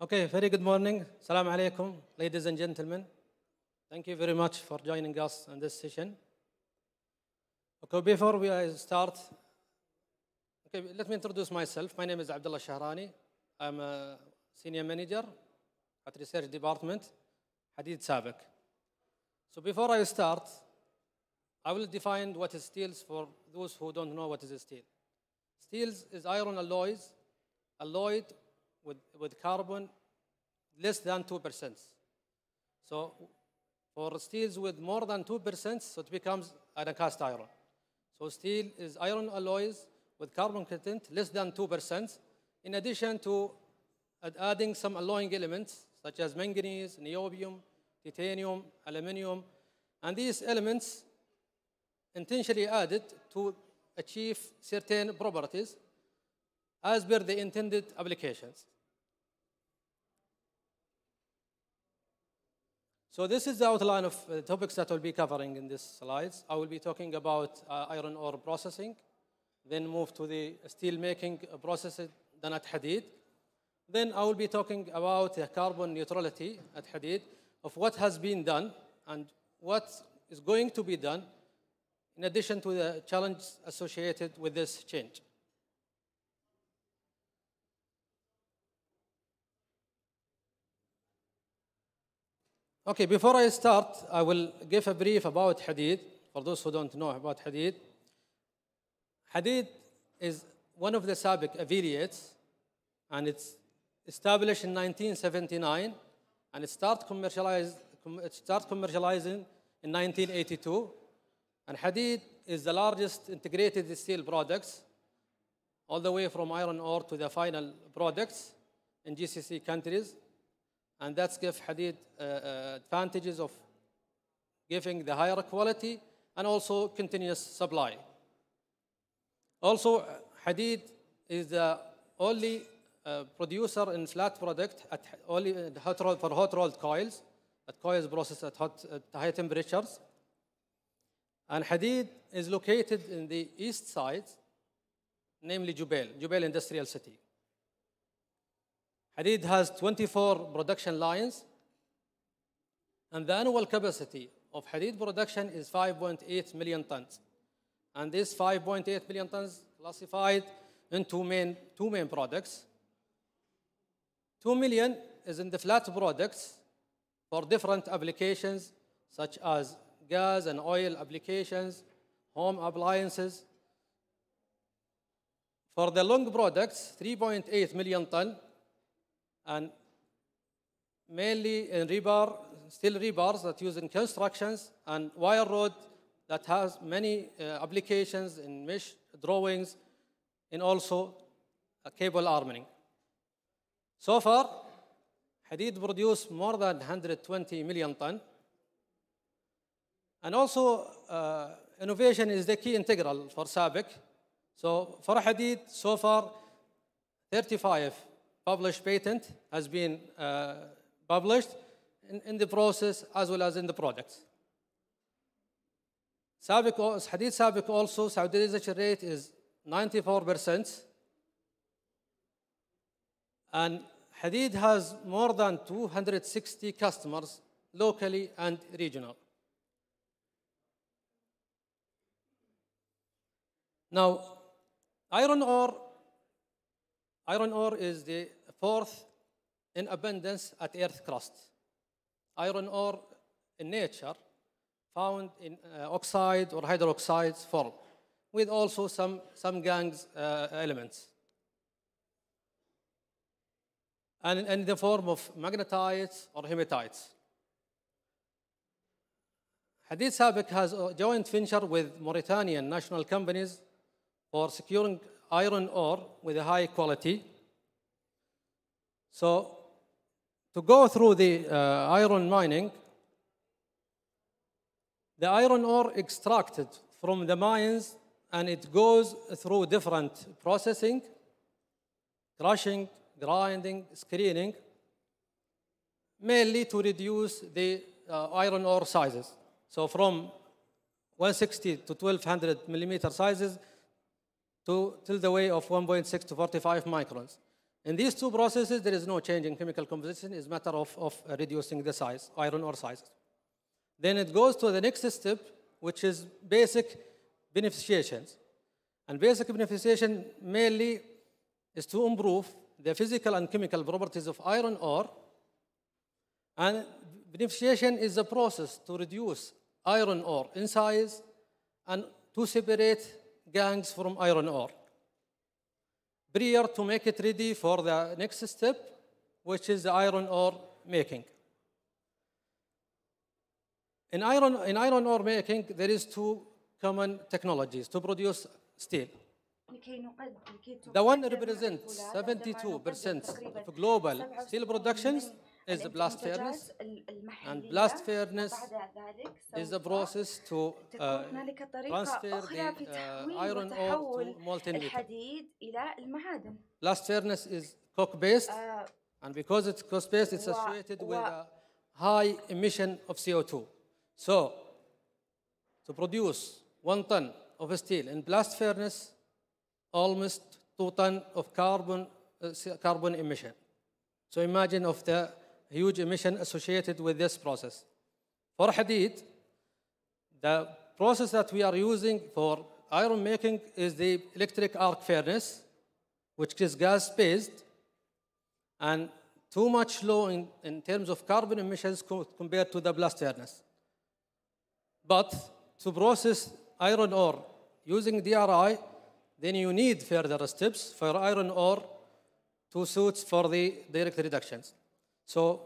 Okay, very good morning. Salam alaikum, ladies and gentlemen. Thank you very much for joining us in this session. Okay, before we uh, start, okay, let me introduce myself. My name is Abdullah Shahrani. I'm a senior manager at research department, Hadid Sabak. So before I start, I will define what is steels for those who don't know what is steel. Steels is iron alloys, alloyed with, with carbon less than 2%. So for steels with more than 2%, so it becomes an cast iron. So steel is iron alloys with carbon content less than 2%, in addition to adding some alloying elements such as manganese, niobium, titanium, aluminium, and these elements intentionally added to achieve certain properties as per the intended applications. So this is the outline of the uh, topics that I'll be covering in these slides. I will be talking about uh, iron ore processing, then move to the steel making process done at Hadid. Then I will be talking about the carbon neutrality at Hadid, of what has been done and what is going to be done in addition to the challenges associated with this change. Okay, before I start, I will give a brief about Hadith for those who don't know about Hadith. Hadith is one of the Sabiq affiliates and it's established in 1979 and it started commercialized, it started commercializing in 1982. And Hadid is the largest integrated steel products, all the way from iron ore to the final products in GCC countries. And that's give hadith uh, uh, advantages of giving the higher quality and also continuous supply. Also, hadith is the only uh, producer in flat product at only uh, hot roll, for hot rolled coils, at coils processed at, hot, at high temperatures. And Hadid is located in the east side, namely Jubail, Jubail Industrial City. Hadid has 24 production lines, and the annual capacity of Hadid production is 5.8 million tons. And this 5.8 million tons classified into main, two main products. 2 million is in the flat products for different applications such as gas and oil applications, home appliances. For the long products, 3.8 million ton and mainly in rebar, steel rebars that used in constructions and wire rod that has many uh, applications in mesh drawings and also cable armoring. So far, Hadid produced more than 120 million ton. And also, uh, innovation is the key integral for SABIC. So for Hadid, so far, 35 published patent has been uh, published in, in, the process as well as in the products. Sabiq, Hadith Sabiq also, Saudi research rate is 94%. And Hadith has more than 260 customers locally and regional. Now, iron ore, iron ore is the Fourth, in abundance at Earth's crust. Iron ore in nature found in uh, oxide or hydroxides form, with also some, some gangs uh, elements. And in the form of magnetites or hematites. Hadid Sabik has a joint venture with Mauritanian national companies for securing iron ore with a high quality so to go through the uh, iron mining, the iron ore extracted from the mines and it goes through different processing, crushing, grinding, screening, mainly to reduce the uh, iron ore sizes. So from 160 to 1200 millimeter sizes to till the way of 1.6 to 45 microns. In these two processes, there is no change in chemical composition. It's a matter of, of reducing the size, iron ore size. Then it goes to the next step, which is basic beneficiations. And basic beneficiation mainly is to improve the physical and chemical properties of iron ore. And beneficiation is a process to reduce iron ore in size and to separate gangs from iron ore prior to make it ready for the next step, which is the iron ore making. In iron, in iron ore making, there is two common technologies to produce steel. The one represents 72% of global steel productions is the blast furnace and blast furnace is the process to uh, transfer the uh, iron ore to molten metal. Blast furnace is coke based uh, and because it's coke based it's associated with a high emission of CO2. So to produce one ton of steel in blast furnace, almost two ton of carbon uh, carbon emission. So imagine of the huge emission associated with this process. For hadith, the process that we are using for iron making is the electric arc furnace, which is gas-based, and too much low in, in terms of carbon emissions co compared to the blast furnace. But to process iron ore using DRI, then you need further steps for iron ore to suits for the direct reductions. So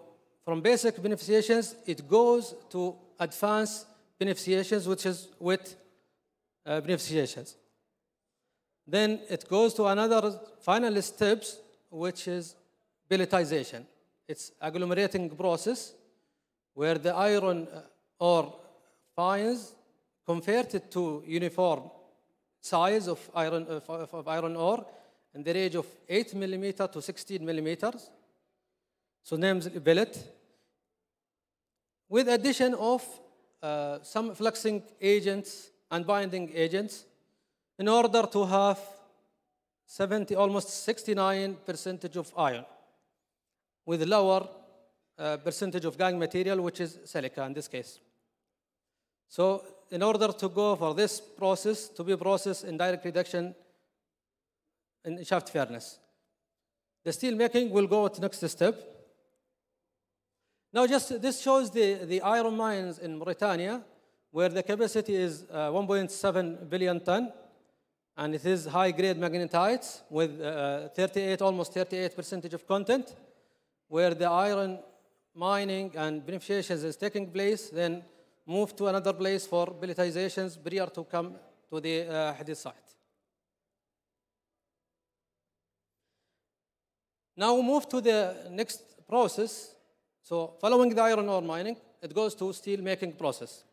from basic beneficiations, it goes to advanced beneficiations, which is with uh, beneficiations. Then it goes to another final steps, which is pelletization. It's agglomerating process where the iron uh, ore fines converted to uniform size of iron, uh, of, of iron ore in the range of 8 millimeter to 16 millimeters so names billet with addition of uh, some fluxing agents and binding agents in order to have 70, almost 69 percentage of iron with lower uh, percentage of gang material, which is silica in this case. So in order to go for this process to be processed in direct reduction in shaft fairness, the steel making will go to next step now, just this shows the, the iron mines in Mauritania, where the capacity is uh, 1.7 billion ton, and it is high-grade magnetites with uh, 38, almost 38 percentage of content, where the iron mining and beneficiations is taking place, then move to another place for pelletizations prior to come to the uh, Hadith site. Now we move to the next process, so following the iron ore mining, it goes to steel making process.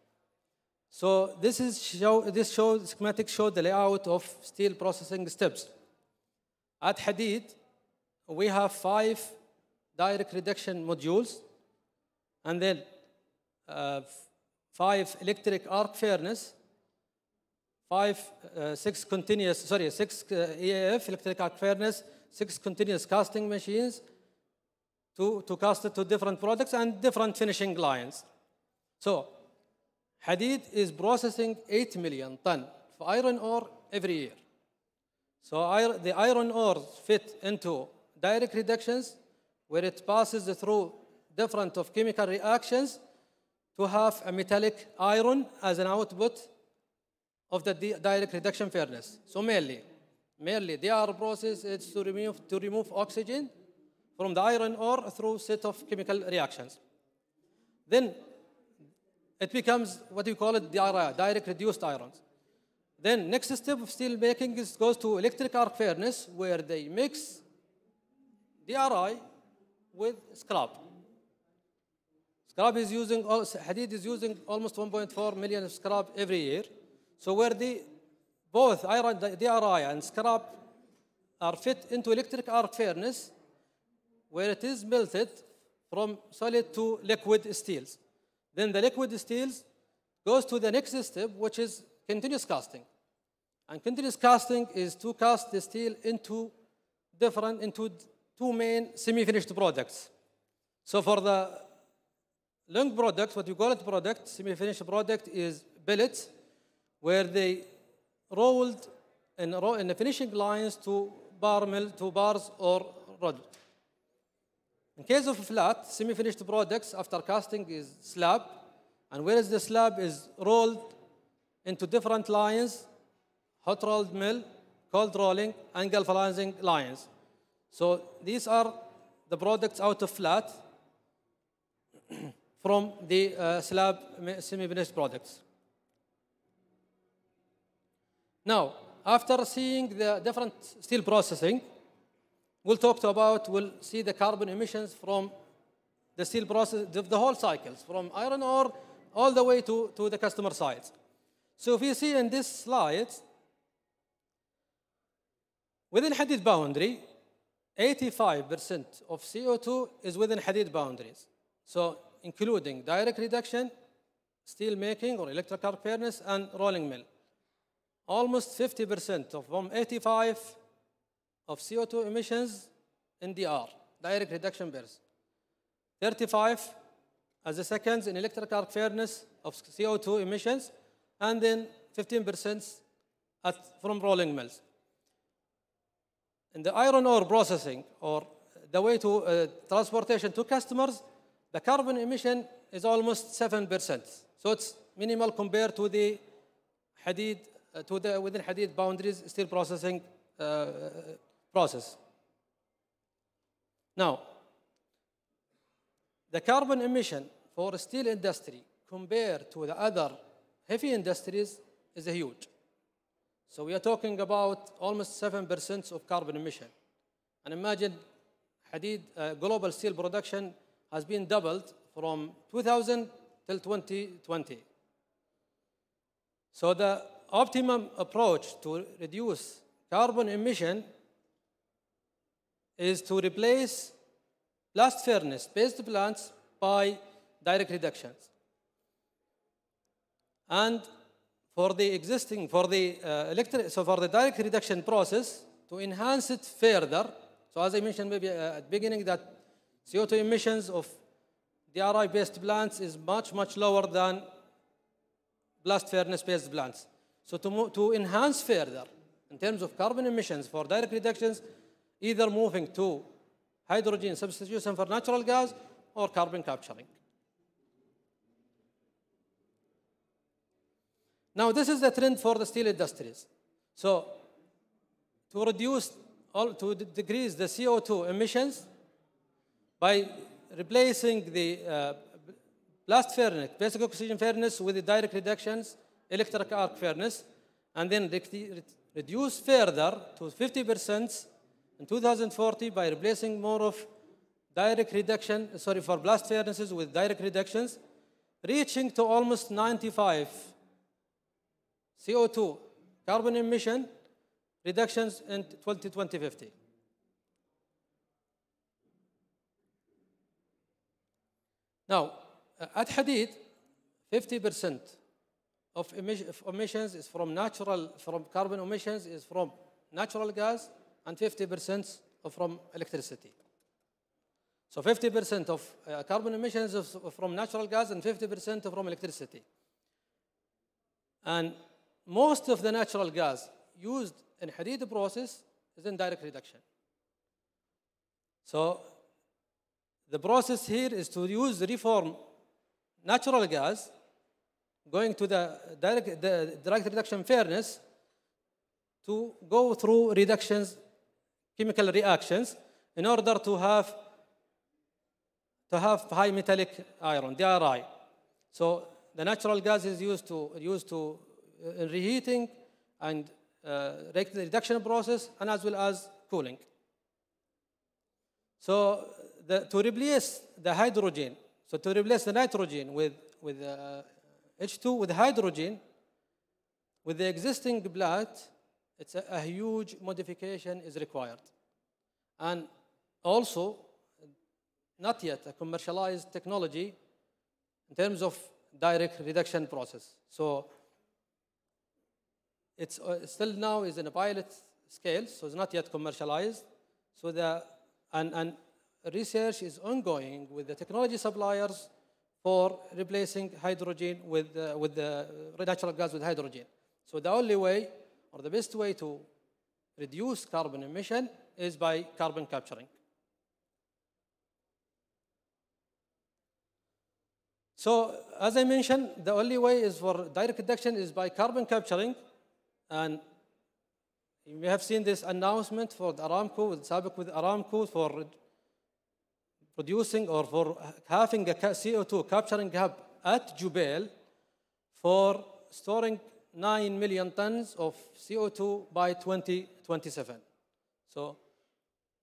So this is show, this show, schematic showed the layout of steel processing steps. At Hadid, we have five direct reduction modules, and then uh, five electric arc furnace, five, uh, six continuous, sorry, six uh, EAF, electric arc furnace, six continuous casting machines, to, to cast it to different products and different finishing lines. So Hadid is processing 8 million ton of iron ore every year. So the iron ores fit into direct reductions where it passes through different of chemical reactions to have a metallic iron as an output of the direct reduction furnace. So mainly, mainly they are processed to remove, to remove oxygen from the iron ore through set of chemical reactions. Then it becomes what you call it DRI, direct reduced irons. Then next step of steel making is goes to electric arc furnace where they mix DRI with scrap. Scrap is using, Hadid is using almost 1.4 million scrap every year. So where the, both iron, DRI and scrap are fit into electric arc furnace, where it is melted from solid to liquid steels. Then the liquid steels goes to the next step, which is continuous casting. And continuous casting is to cast the steel into different, into two main semi-finished products. So for the long product, what you call it product, semi-finished product is billets, where they rolled in, in the finishing lines to bar mill, to bars or rods. In case of flat, semi-finished products after casting is slab, and whereas the slab is rolled into different lines, hot rolled mill, cold rolling, and galvanizing lines. So these are the products out of flat from the uh, slab semi-finished products. Now, after seeing the different steel processing, We'll talk about, we'll see the carbon emissions from the steel process, the, the whole cycles, from iron ore all the way to, to the customer side. So if you see in this slide, within Hadid boundary, 85% of CO2 is within Hadid boundaries. So including direct reduction, steel making or electric arc furnace, and rolling mill. Almost 50% of from 85 of CO2 emissions in DR, direct reduction bears. 35 as a second in electric arc furnace of CO2 emissions, and then 15% at, from rolling mills. In the iron ore processing, or the way to uh, transportation to customers, the carbon emission is almost 7%. So it's minimal compared to the hadid, uh, to the within hadid boundaries steel processing uh, process. Now, the carbon emission for steel industry compared to the other heavy industries is huge. So we are talking about almost 7% of carbon emission. And imagine Hadid uh, global steel production has been doubled from 2000 till 2020. So the optimum approach to reduce carbon emission is to replace blast furnace-based plants by direct reductions. And for the existing, for the uh, electric, so for the direct reduction process, to enhance it further, so as I mentioned maybe uh, at the beginning that CO2 emissions of DRI-based plants is much, much lower than blast furnace-based plants. So to, to enhance further in terms of carbon emissions for direct reductions, either moving to hydrogen substitution for natural gas or carbon capturing. Now, this is the trend for the steel industries. So, to reduce, all, to decrease the CO2 emissions by replacing the uh, blast furnace, basic oxygen furnace with the direct reductions, electric arc furnace, and then reduce further to 50% in 2040, by replacing more of direct reduction, sorry, for blast furnaces with direct reductions, reaching to almost 95 CO2 carbon emission reductions in 2050. Now, uh, at Hadid, 50% of emissions is from natural, from carbon emissions is from natural gas, and 50% from electricity. So 50% of uh, carbon emissions is from natural gas and 50% from electricity. And most of the natural gas used in Harid process is in direct reduction. So the process here is to use reform natural gas going to the direct, the direct reduction fairness to go through reductions chemical reactions in order to have to have high metallic iron, DRI. So the natural gas is used to used to uh, in reheating and uh, reduction process and as well as cooling. So the, to replace the hydrogen, so to replace the nitrogen with with uh, H2 with hydrogen, with the existing plant, it's a, a huge modification is required. And also, not yet a commercialized technology in terms of direct reduction process. So it's uh, still now is in a pilot scale, so it's not yet commercialized. So the and, and research is ongoing with the technology suppliers for replacing hydrogen with uh, with the natural gas with hydrogen. So the only way or the best way to reduce carbon emission is by carbon capturing. So as I mentioned, the only way is for direct reduction is by carbon capturing. And you may have seen this announcement for Aramco, with SABIC with Aramco for producing or for having a CO2 capturing hub at Jubail for storing 9 million tons of CO2 by 2027. So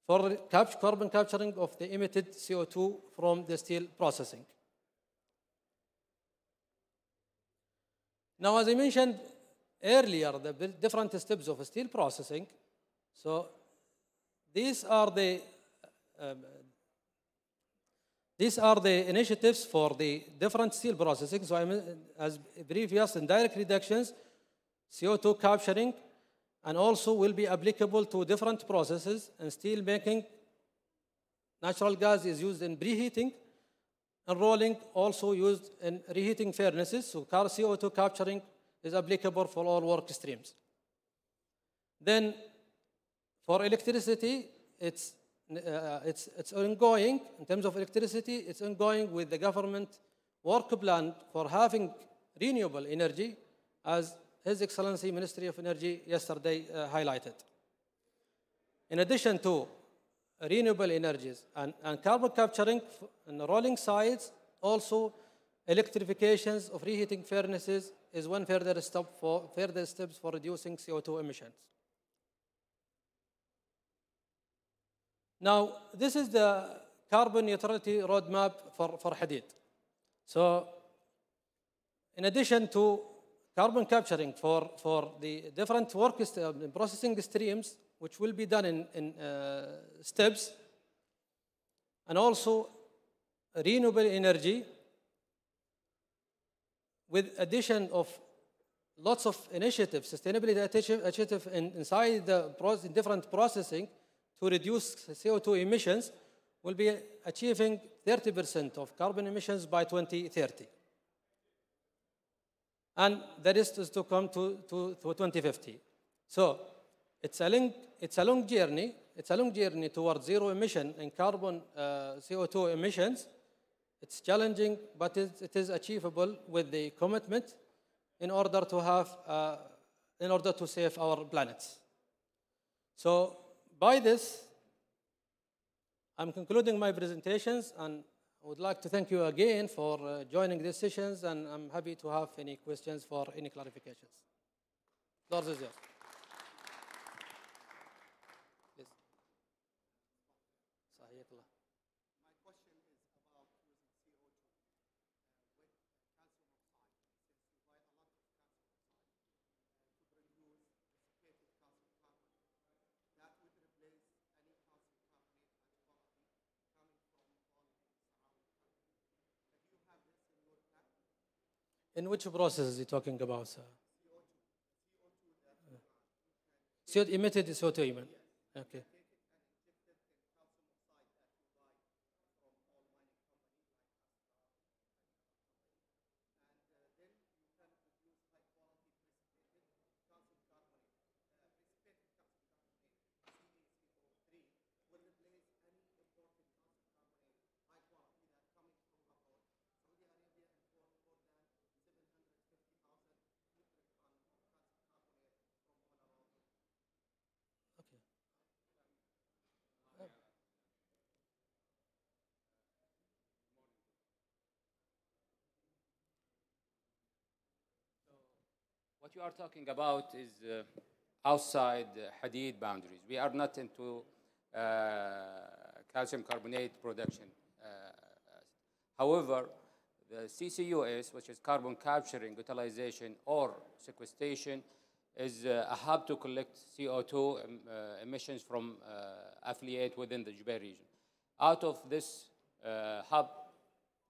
for carbon capturing of the emitted CO2 from the steel processing. Now, as I mentioned earlier, the different steps of steel processing. So these are the um, these are the initiatives for the different steel processing. So I'm as previous in direct reductions, CO2 capturing, and also will be applicable to different processes in steel making. Natural gas is used in preheating, and rolling also used in reheating furnaces. So CO2 capturing is applicable for all work streams. Then for electricity, it's uh, uh, it's, it's ongoing, in terms of electricity, it's ongoing with the government work plan for having renewable energy, as His Excellency Ministry of Energy yesterday uh, highlighted. In addition to renewable energies and, and carbon capturing and rolling sites, also electrifications of reheating furnaces is one further step for further steps for reducing CO2 emissions. Now, this is the carbon neutrality roadmap for, for Hadid. So, in addition to carbon capturing for, for the different work um, processing streams, which will be done in, in uh, steps, and also renewable energy with addition of lots of initiatives, sustainability initiatives inside the different processing, to reduce CO2 emissions will be achieving 30% of carbon emissions by 2030. And the rest is to come to, to, to 2050. So it's a, link, it's a long journey. It's a long journey towards zero emission in carbon uh, CO2 emissions. It's challenging, but it, it is achievable with the commitment in order to have, uh, in order to save our planet. So by this, I'm concluding my presentations and I would like to thank you again for uh, joining these sessions and I'm happy to have any questions for any clarifications. Floor is yours. In which process is he talking about, sir? CO2 emitted CO2 emission. Okay. What you are talking about is uh, outside uh, Hadid boundaries. We are not into uh, calcium carbonate production. Uh, uh, however, the CCUS, which is carbon capturing, utilization, or sequestration, is uh, a hub to collect CO2 uh, emissions from uh, affiliate within the Jubail region. Out of this hub,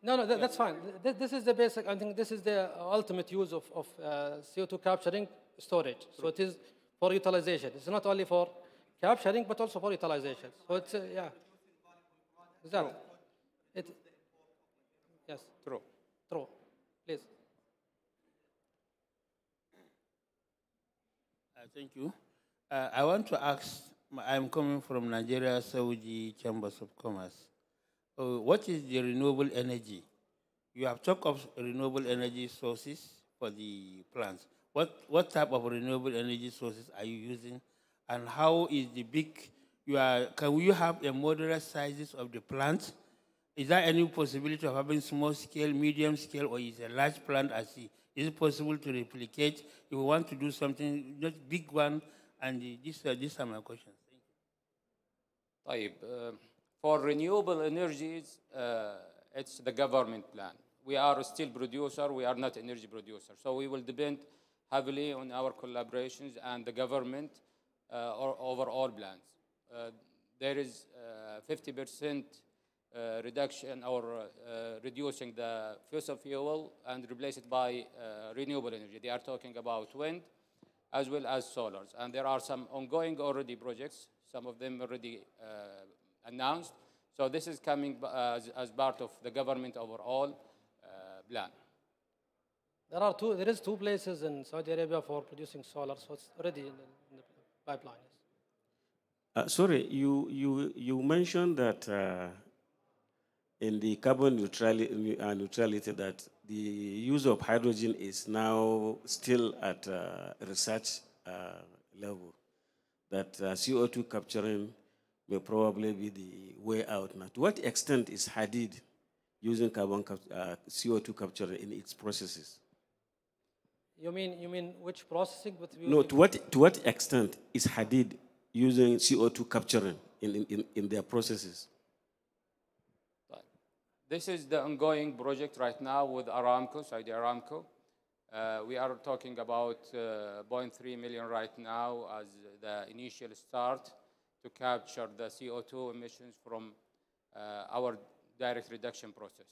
No, no, that's fine. this is the basic, I think this is the ultimate use of, of uh, CO2 capturing storage. So it is for utilization. It's not only for capturing, but also for utilization. So it's, uh, yeah. Exactly. It, yes. True. True. Please. Uh, thank you. Uh, I want to ask, I'm coming from Nigeria Saudi Chambers of Commerce what is the renewable energy? You have talked of renewable energy sources for the plants. What, what type of renewable energy sources are you using? And how is the big, you are, can you have a moderate sizes of the plants? Is there any possibility of having small scale, medium scale, or is a large plant as Is it possible to replicate? If we want to do something, not big one, and these, uh, these are my questions. Thank you. طيب for renewable energies, uh, it's the government plan. We are still producer, we are not energy producer. So we will depend heavily on our collaborations and the government uh, or overall plans. Uh, there is 50% uh, uh, reduction or uh, reducing the fossil fuel and replace it by renewable energy. They are talking about wind as well as solars. And there are some ongoing already projects, some of them already announced. So this is coming uh, as, as part of the government overall uh, plan. There are two. There is two places in Saudi Arabia for producing solar, so it's already in the, in the pipeline. Uh, sorry, you you you mentioned that uh, in the carbon neutrality, uh, neutrality that the use of hydrogen is now still at uh, research level. That CO2 capturing may probably be the way out now. To what extent is Hadid using carbon cap uh, CO2 capture in its processes? You mean, you mean which processing? no, to what, to what extent is Hadid using CO2 capturing in, in, in their processes? This is the ongoing project right now with Aramco, Saudi Aramco. Uh, we are talking about uh, 0.3 million right now as the initial start to capture the CO2 emissions from uh, our direct reduction process.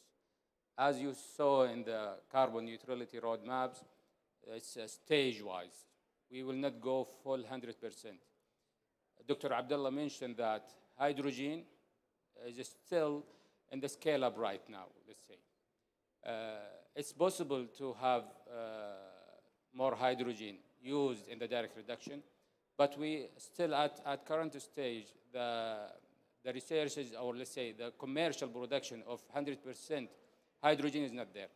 As you saw in the carbon neutrality roadmaps, it's uh, stage-wise. We will not go full 100%. Dr. Abdullah mentioned that hydrogen is still in the scale-up right now, let's say. Uh, it's possible to have uh, more hydrogen used in the direct reduction, but we still at, at current stage, the, the research is, or let's say the commercial production of 100% hydrogen is not there.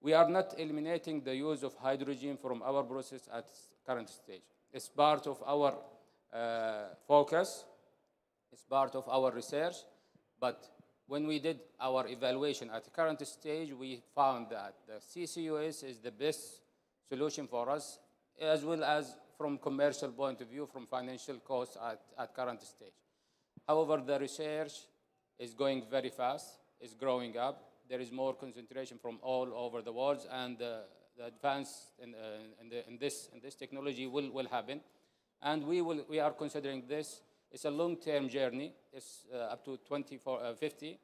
We are not eliminating the use of hydrogen from our process at current stage. It's part of our uh, focus, it's part of our research, but when we did our evaluation at current stage, we found that the CCUS is the best solution for us, as well as from commercial point of view, from financial costs at, at current stage. However, the research is going very fast, it's growing up. There is more concentration from all over the world, and uh, the advance in, uh, in, the, in, this, in this technology will, will happen. And we, will, we are considering this. It's a long-term journey. It's uh, up to 2050. Uh,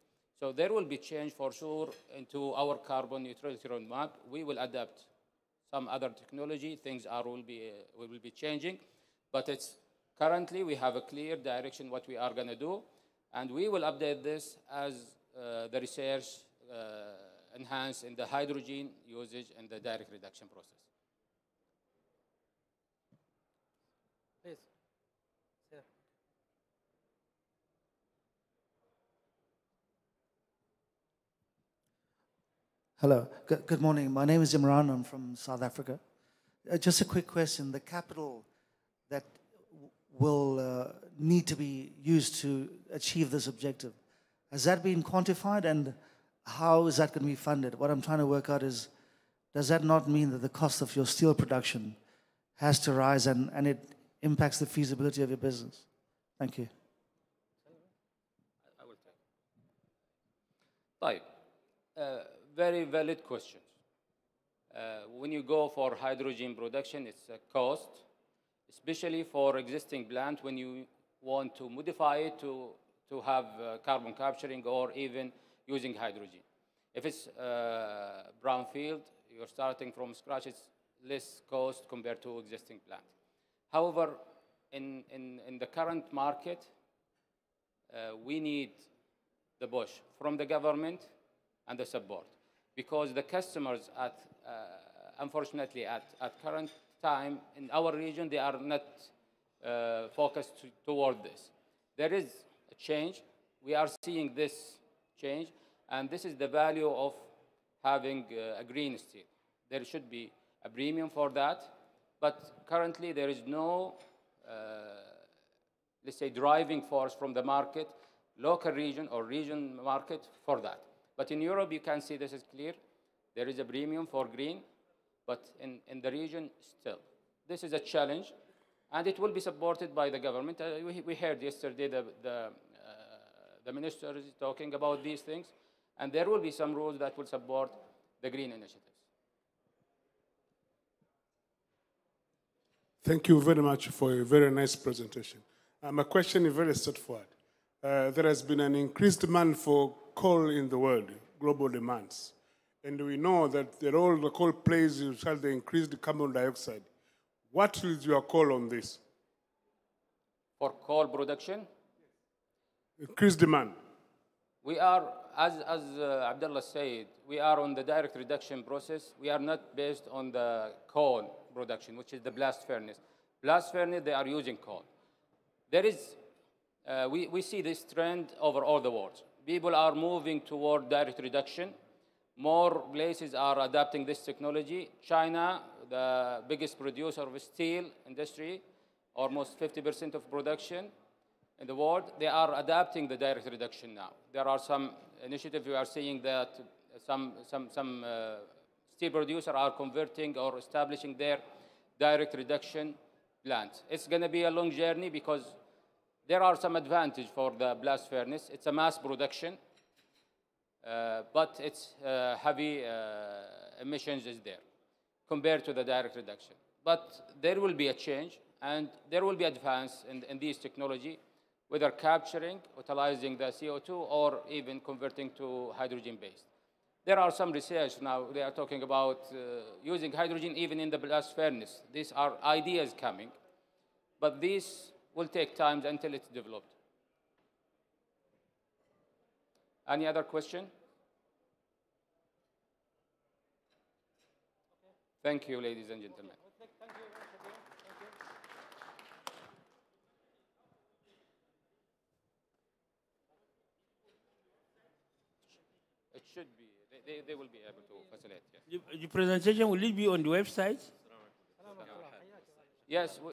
so there will be change for sure into our carbon neutrality roadmap. We will adapt some other technology, things are, will, be, uh, will be changing. But it's currently we have a clear direction what we are going to do. And we will update this as uh, the research uh, enhance in the hydrogen usage and the direct reduction process. Hello. Good, good morning. My name is Imran. I'm from South Africa. Uh, just a quick question. The capital that will uh, need to be used to achieve this objective, has that been quantified and how is that going to be funded? What I'm trying to work out is, does that not mean that the cost of your steel production has to rise and, and it impacts the feasibility of your business? Thank you. I will take. Uh, very valid question. Uh, when you go for hydrogen production, it's a cost, especially for existing plant when you want to modify it to, to have uh, carbon capturing or even using hydrogen. If it's uh, brownfield, you're starting from scratch, it's less cost compared to existing plant. However, in, in, in the current market, uh, we need the bush from the government and the support because the customers at uh, unfortunately at, at current time in our region they are not uh, focused to, toward this there is a change we are seeing this change and this is the value of having uh, a green steel there should be a premium for that but currently there is no uh, let's say driving force from the market local region or region market for that but in Europe, you can see this is clear. There is a premium for green, but in, in the region, still. This is a challenge, and it will be supported by the government. Uh, we, we, heard yesterday the, the, uh, the minister is talking about these things, and there will be some rules that will support the green initiatives. Thank you very much for a very nice presentation. Um, my question is very straightforward. Uh, there has been an increased demand for coal in the world, global demands. And we know that the role the coal plays is the increased carbon dioxide. What is your call on this? For coal production? Increased demand. We are, as, as uh, Abdullah said, we are on the direct reduction process. We are not based on the coal production, which is the blast furnace. Blast furnace, they are using coal. There is, uh, we, we see this trend over all the world people are moving toward direct reduction. More places are adapting this technology. China, the biggest producer of steel industry, almost 50% of production in the world, they are adapting the direct reduction now. There are some initiatives we are seeing that some, some, some uh, steel producers are converting or establishing their direct reduction plants. It's going to be a long journey because there are some advantage for the blast furnace. It's a mass production, uh, but its uh, heavy uh, emissions is there compared to the direct reduction. But there will be a change, and there will be advance in, in this technology, whether capturing, utilizing the CO2, or even converting to hydrogen-based. There are some research now, they are talking about uh, using hydrogen even in the blast furnace. These are ideas coming, but these will take time until it's developed. Any other question? Thank you, ladies and gentlemen. It should be. They, they will be able to facilitate. Yeah. The, the presentation will it be on the website? Yes,